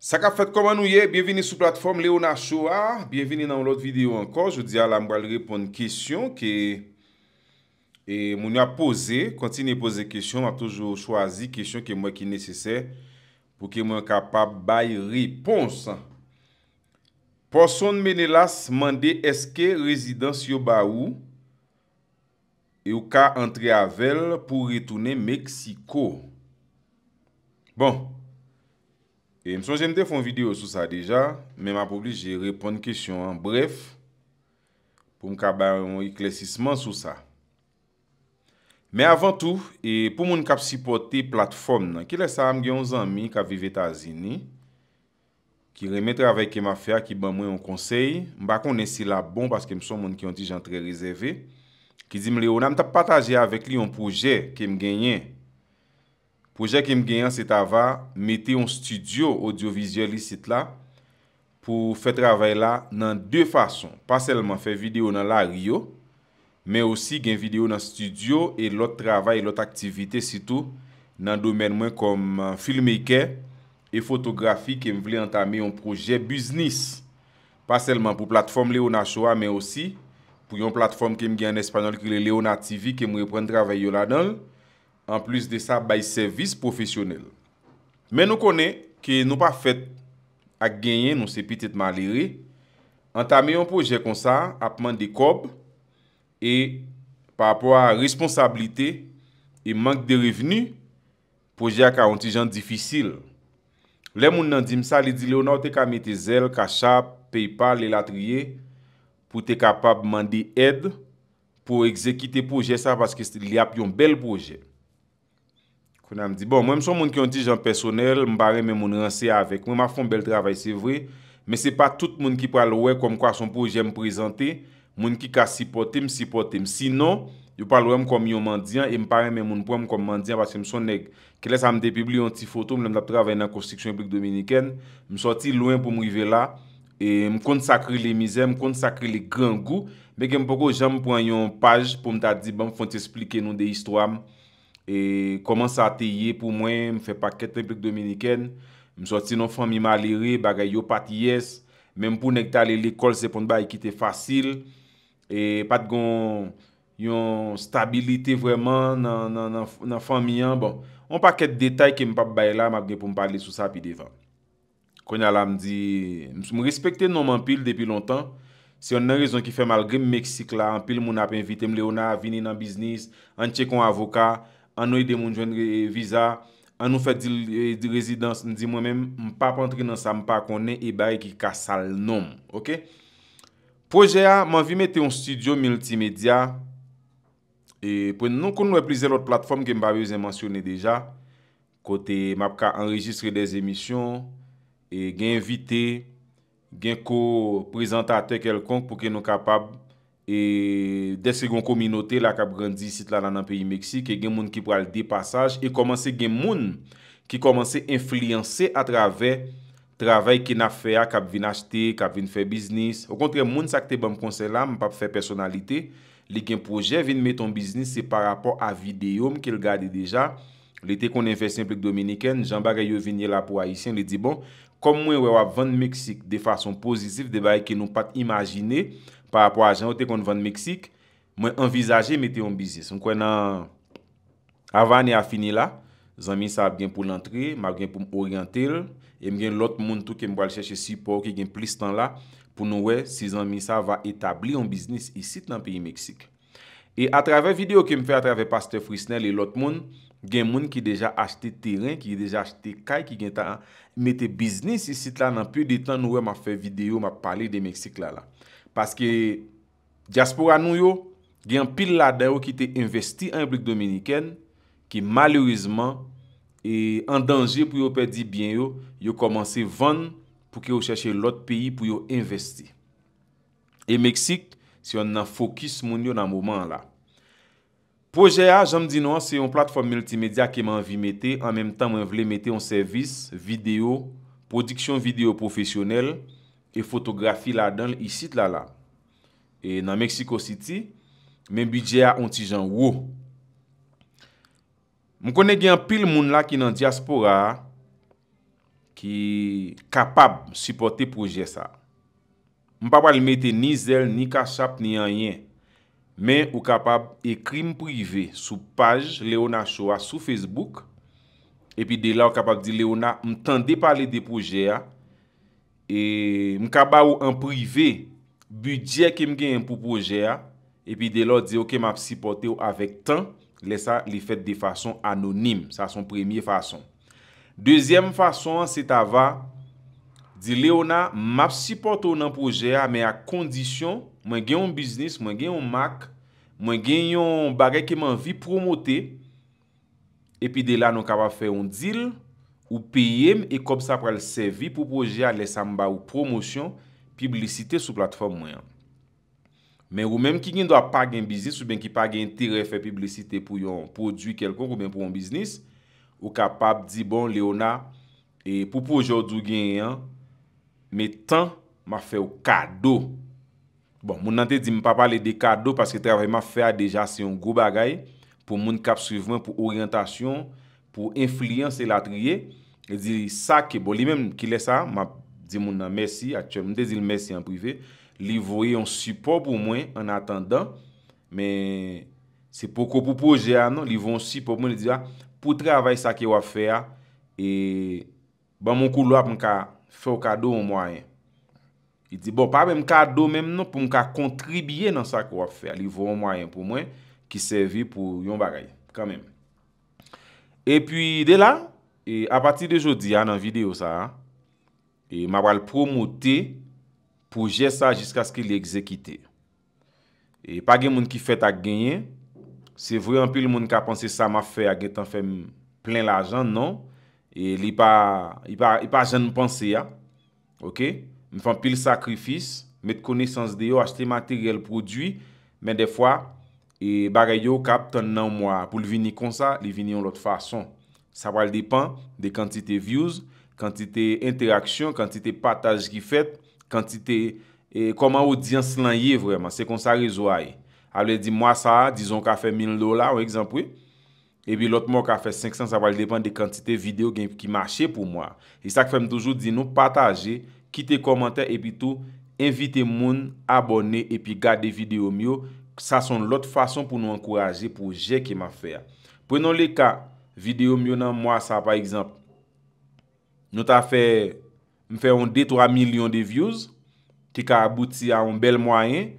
Sak a fèt koman nou ye? Bienveni sou platform Leona Shoa Bienveni nan lout videyo ankon Je di a la mbal repon kèsyon Kè moun a pose Kontine pose kèsyon M a toujou chwazi kèsyon kè mwen ki nesesè Pou kè mwen kapap bay repons Ponson menelas mande Eske rezidans yo ba ou E ou ka antre a vel Pou retounen Meksiko Bon E mson jende foun video sou sa deja, me ma poubli jerepon kèsyon an bref pou mkabar yon iklesisman sou sa. Me avan tou, e, pou moun kap sipote platform nan, ki lè sa am gen yon zami kap vive ta zini, ki remè travè kèm e a fè a ki ban mwen yon konsey, mba konè si la bon paske mson moun ki yon ti jan trè rezèvé, ki zim le ou nan mta patajè avèk li yon poujè kèm genyen. Proje kem gen yon set ava, mette yon studio audiovisuel li sit la pou fe travay la nan de fason. Pa selman fe video nan la ryo, men osi gen video nan studio e lot travay, lot aktivite sitou nan domen mwen kom euh, film eke e fotografi kem vle entame yon proje business. Pa selman pou platform le yon achowa, men osi pou yon platform kem gen en espanyol ki le le yon ativi kem repren travay yo la dan l. an plis de sa bay servis profesyonel. Men nou konen ki nou pa fet ak genyen nou se pitet maleri, an ta me yon proje konsa apman de kob, e pa apwa responsabilite, e mank de reveni, proje ak a ontijan difisil. Le moun nan dim sa li di leonor te kamete zel, kachap, paypal, elatriye, pou te kapab mandi ed, pou ekzekite proje sa, paske li ap yon bel proje. Bon, mwen son moun ki yon di jan personel, mbare men moun ranse avek. Mwen ma fon bel travay, se vre, men se pa tout moun ki pralowe kom kwa son proje m prezante, moun ki ka sipotem, sipotem. Sinon, yo pralowe m kom yon mandyan, e mpare men moun pou m kom mandyan, wakse m son neg, ke les am depibli yon ti foto, m lèm la travay nan konstriksyon blik dominiken, m sorti loin pou m rive la, e m kont sakri le mizè, m kont sakri le gran gou, beke m poko jan m pran yon paj pou m ta di, bon, m fon ti esplike nou de histwa m, E koman sa te ye pou mwen, mwen fe paket triplik dominiken. Mwen soti nan fami malire, bagay yo pati yes. Men mpou nek tali l'ekol sepon ba yi kite fasil. E pati gon yon stabilite vweman nan fami yan. Bon, mwen paket detay ke mwen pap bay la, mwen apge pou mwen pale sou sa pi devan. Konya la mdi, mwen respecte nom anpil depi lontan. Se yon nan rezon ki fe malgrim Meksik la, anpil moun apen vitem leona, vini nan biznis, anche kon avoka. An nou y de moun jwenn viza, an nou fè e, di rezidans, di mwen mèm, mpap antri nan sa mpap konen, e bay ki kassal nom, ok? Proje a, mwen vi mette yon studio multimedya, e pou nou kon nou epize lout platform gen mba vye zè mwansyonne deja, kote m ap ka enregistre des emisyon, e gen invite, gen ko prezantate kelkonk pou ke nou kapab E de se yon kominote la kap grandisit la nan an peyi Meksik E gen moun ki pral depasaj E komanse gen moun Ki komanse enfliyansi a trave Travey ki na fe a kap vin achte Kap vin fe biznis O kontre moun sakte ban konse la M pa fe personalite Li gen proje vin meton biznis Se par rapor a videyom ki l gade deja Li te konen fe simplek Dominiken Jan bagay yo vinye la pou Aisyen Li di bon Kom mwen wè wap vande Meksik De fason pozisif De baye ki nou pat imagine Par apwa a jan ou te kon vande Meksik, mwen envizaje mette yon biznis. Mwen kwen nan avan ni a fini la, zanminsa ap gen pou lantre, ma gen pou orientel, yon gen lot moun tou kem wale chèche support, ki gen plis tan la, pou nou wè si zanminsa va etabli yon biznis yisit nan peyi Meksik. E a travè video kem fè a travè Pasteur Frisnel, lè lot moun gen moun ki deja achte teren, ki deja achte kay, ki gen ta mette biznis yisit la nan pwede tan nou wè ma fè video, ma pale de Meksik la la. Paske diaspora nou yo, gen pil la den yo ki te investi an blik dominiken, ki malerizman, e en danje pou yo pedi bien yo, yo komanse van pou ki yo chache lot peyi pou yo investi. E Meksik, si yon nan fokus moun yo nan mouman la. Poje ya, jen m di nou, se yon platforme multimedia ki man vi mette, an menm tan m wè vle mette yon servis, video, prodiksyon video profesyonel, E fotografi la dan l isit la la. E nan Meksiko City, men bidye a onti jan wou. M konen gen pil moun la ki nan diaspora, ki kapab supporte proje sa. M pa pali mette ni zel, ni kachap, ni anyen. Men ou kapab e krim privé sou page Leona Shoa sou Facebook. E pi de la ou kapab di Leona, m tende pale de proje a, E mkaba ou en prive, budye kem gen yon pou proje a, epi de la di yo kem ap sipote ou avek tan, lesa li fet de fason anonim, sa son premye fason. Dezyem fason, se ta va, di le ona, map sipote ou nan proje a, me a kondisyon, mwen gen yon biznis, mwen gen yon mak, mwen gen yon bagay kem anvi promote, epi de la nou kaba fe yon dil, Ou payem e kom sa pral servi pou proje a lesan ba ou promosyon publicite sou platform mwen. Men ou menm ki gen do a pag gen biznis ou ben ki pag gen terefe publicite pou yon prodwi kelkon pou ben pou yon biznis, ou kapap di bon leona e pou proje ou dougen yon, me tan ma fe ou kado. Bon, moun ante di mi pa pale de kado paske te avreman fe a deja se yon go bagay pou moun kap suivman pou oryantasyon pou enflyanse la triye, e di sa ke bo, li menm ki le sa, ma di moun nan mesi, a tche moun de di l mesi an prive, li vo e yon support pou mwen, an attendant, men, se poko pou pouje an, li vo yon support pou mwen, pou travay sa ke wap fe a, e ban moun kou lwa pou mwen ka fè ou kado ou mwayen. I di bo pa, mwen kado mwen mwen, pou mwen ka kontribye nan sa ke wap fe a, li vo yon mwayen pou mwen, ki servi pou yon bagay, kan menm. E pi de la... A pati de jodi an an video sa... E ma wale promote... Pou jè sa jiska skil lè ekzekite... E pa gen moun ki fèt a genyen... Se vwè an pil moun ki apansè sa ma fè... A gen tan fèm plen l'ajan nan... E li pa... I pa jèn mpansè ya... Ok... Mi fan pil sakrifis... Met koneysans de yo... Achte materyel prodwi... Men defwa... E bagay yo kap ton nan mwa pou li vini kon sa, li vini yon lot fason. Sa wale depan de kantite views, kantite interaksyon, kantite pataj ki fet, kantite e, koman audyans lan ye vreman, se kon sa rezo ay. A le di mwa sa, di zon ka fe 1000 dola ou ekzampwe, e bi lot mwa ka fe 500, sa wale depan de kantite video gen ki mache pou mwa. E sa ke fèm toujou di nou pataje, kite komante epi tou, invite moun abone epi gade video myo, sa son lot fason pou nou ankouraje pou jè kè ma fè. Prenon lè ka, videyo myon nan mwa sa pa ekzamp, nou ta fè, m fè yon 2-3 milyon de views, ki ka abouti a yon bel mwayen,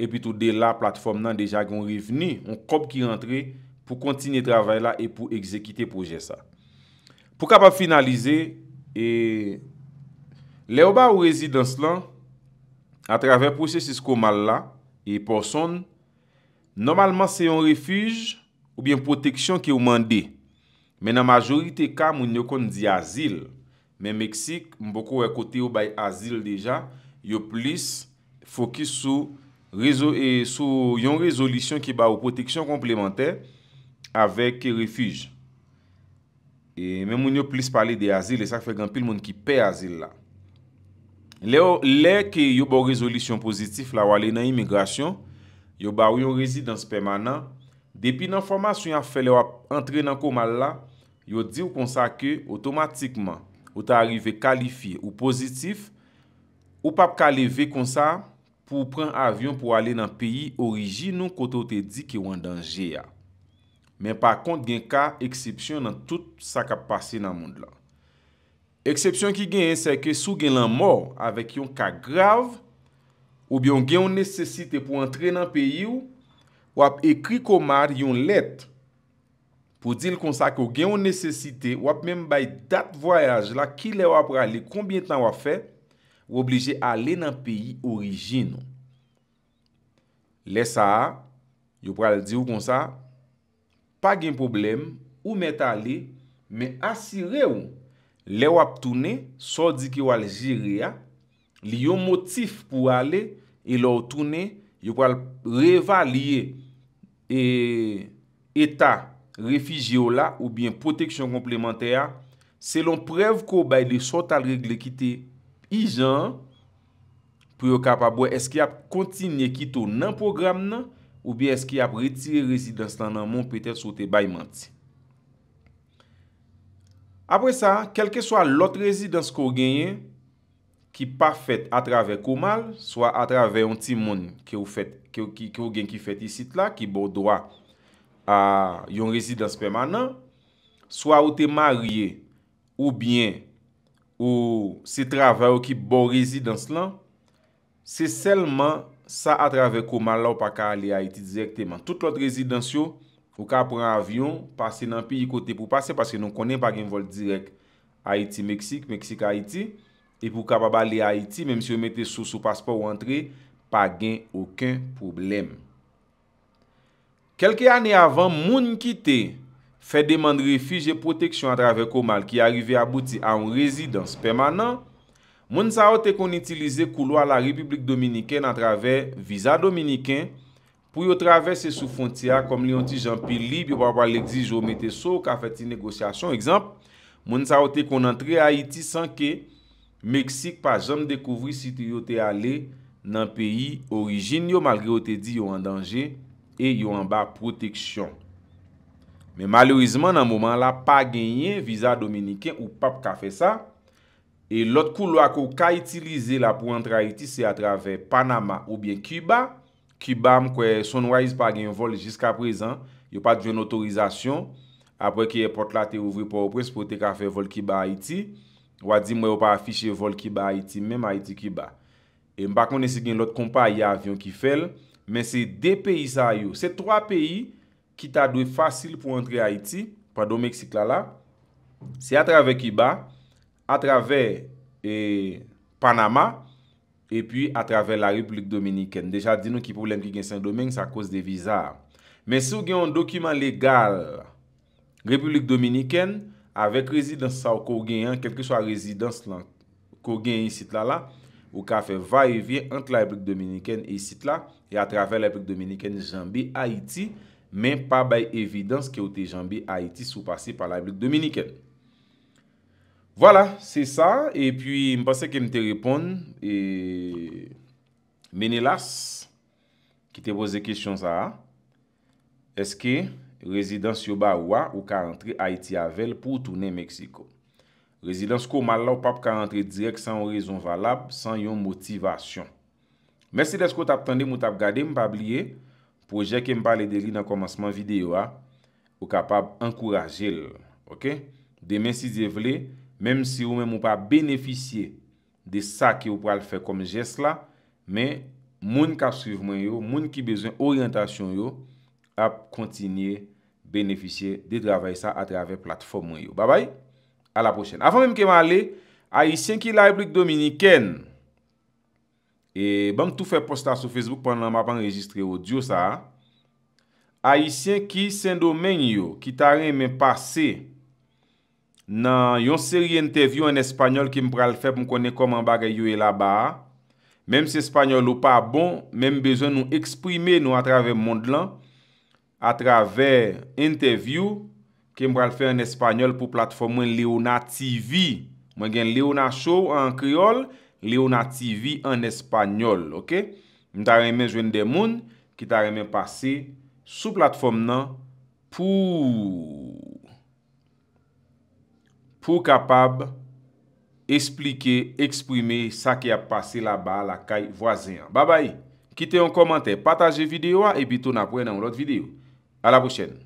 epi tout de la platform nan deja yon reveni, yon kop ki rentre, pou kontine travè la, e pou ekzekite pou jè sa. Pou kap ap finalize, e, lè ou ba ou rezidans lan, a travè posè siskou mal la, e porson, e, Nomalman se yon refuj ou bien proteksyon ki ou mande. Men nan majorite ka moun yo kon di azil. Men Meksik mbo ko rekote yo bay azil deja. Yo plis fokus sou yon rezolisyon ki ba ou proteksyon komplementer. Avek refuj. Men moun yo plis pale de azil. E sa fegan pil moun ki pe azil la. Le ke yo bo rezolisyon pozitif la wale nan imigrasyon. Yo ba ou yon rezidans permanant, depi nan formasyon yon fele wap entre nan komal la, yo di ou konsa ke otomatikman, ou ta arrive kalifi ou pozitif, ou pap kalive konsa pou pren avyon pou ale nan peyi orijin nou koto te di ki wan danje ya. Men pa kont gen ka eksepsyon nan tout sa kap pase nan moun la. Eksepsyon ki gen yon se ke sou gen lan mor avek yon ka grav, ou byon gen yon nesesite pou entre nan peyi ou, wap ekri komar yon let, pou dil konsa ko gen yon nesesite, wap menm bay dat voyaj la ki le wap prale, kombien tan wap fe, woblije ale nan peyi orijin ou. Le sa, yo prale di ou konsa, pa gen problem, ou met ale, men asire ou, le wap toune, so di ki wale jire a, li yon motif pou ale, E lor toune, yo pral revalye e, etat refijio la ou bien proteksyon komplementer ya. Selon prev ko bay li sot al regle ki te ijan, pou yo kapabwe eski ap kontinye ki tou nan program nan ou bien eski ap retire rezidans lan nan moun petel sote bay manti. Apre sa, kelke swa lot rezidans ko genye, ki pa fèt a travè komal, swa a travè yon timoun ki ou gen ki fèt yisit la, ki bo doa yon rezidans permanan, swa ou te marye, ou bien, ou se travè ou ki bo rezidans lan, se selman sa a travè komal la ou pa ka ale Haiti direkteman. Tout l'ot rezidans yo ou ka pran avyon, pase nan pi yi kote pou pase, pase nou konen pa gen vol direkt Haiti-Mexique, Mexique-Haiti, E pou kababa li Haïti, mèm si ou mette sou sou paspò ou antre, pa gen ouken poublem. Kelke anè avan, moun ki te fè demande refijè proteksyon a traver Komal ki arive abouti an ou rezidans pèmanan, moun sa o te kon itilize koulo a la Republik Dominikèn a traver Visa Dominikèn, pou yo traver se sou fontya, kom li onti Jean-Pierre Libi, ou pa pa l'exige ou mette sou, ka fè ti negosyasyon. Ekzamp, moun sa o te kon antre Haïti san ke... Meksik pa jom dekouvri si te yo te ale nan peyi orijin yo malgre yo te di yo an danje e yo an ba proteksyon. Men malouizman nan mouman la pa genyen viza dominiken ou pap ka fe sa. E lot kou lo akou ka itilize la pou antre Haiti se a traver Panama ou bien Kiba. Kiba mkwe sonwa iz pa genyen vol jiska prezan. Yo pa dijen otorizasyon apwe ki epot la te ouvri pou apres pou te ka fe vol Kiba Haiti. Ou adi mwen yo pa afiche vol ki ba Haiti Mwen ma Haiti ki ba E mba kone se gen lot kompa ya avyon ki fel Men se de peyi sa yo Se 3 peyi ki ta dwe fasil pou antre Haiti Pwa do Meksik la la Se atrave ki ba Atrave e, Panama E pi atrave la Republik Dominikene Deja di nou ki problem ki gen Saint-Domingue Sa kos de viza Men se ou gen yon dokumen legal Republik Dominikene avek rezidans sa ou kou genyen, kelke chwa rezidans lan kou genyen yisit la la, ou ka fe va evye ant la epik dominiken yisit e la, e a traver l'epik dominiken jambi Haiti, men pa bay evidans ki ou te jambi Haiti sou pasi pa l'epik dominiken. Vola, se sa, e pi mpase ke mte repon, e menelas, ki te voze kishon sa, eske, rezidans yo ba ou a ou ka rentre Haiti a vel pou toune Meksiko. Rezidans ko mal la ou pap ka rentre direk san yon rezon valab, san yon motivasyon. Mersi desko tap tande mou tap gade mpab liye, proje ke mpale de li nan komansman videyo a, ou kapab ankuraje l. De men si devle, menm si ou men mou pa beneficye de sa ki ou pral fe kom jes la, men moun ka suivman yo, moun ki bezen oryantasyon yo, ap kontinye Benefisye de dravay sa atreve platform yo. Babay, a la prochen. Afan men keman le, Aisyen ki la replik dominiken, e banm tou fe posta sou Facebook pandan m apan registre yo diyo sa, Aisyen ki sendo men yo, ki tare men pase nan yon seri interview en espanyol ki m pral fe pou m konen koman bagay yo e la ba, menm se espanyol ou pa bon, menm bezo nou eksprime nou atreve mond lan, a travèr enteviw, ke mbra l fè en espanyol pou platformou en Leona TV. Mwen gen Leona Show an Kryol, Leona TV an espanyol, ok? Mwen ta remè jwen de moun, ki ta remè pase sou platform nan, pou... pou kapab eksplike, eksprime, sa ki ap pase la ba la kay vwazen. Baba yi, kite yon komante, pataje videyo, e bitou na prenen yon lot videyo. A la Buchen.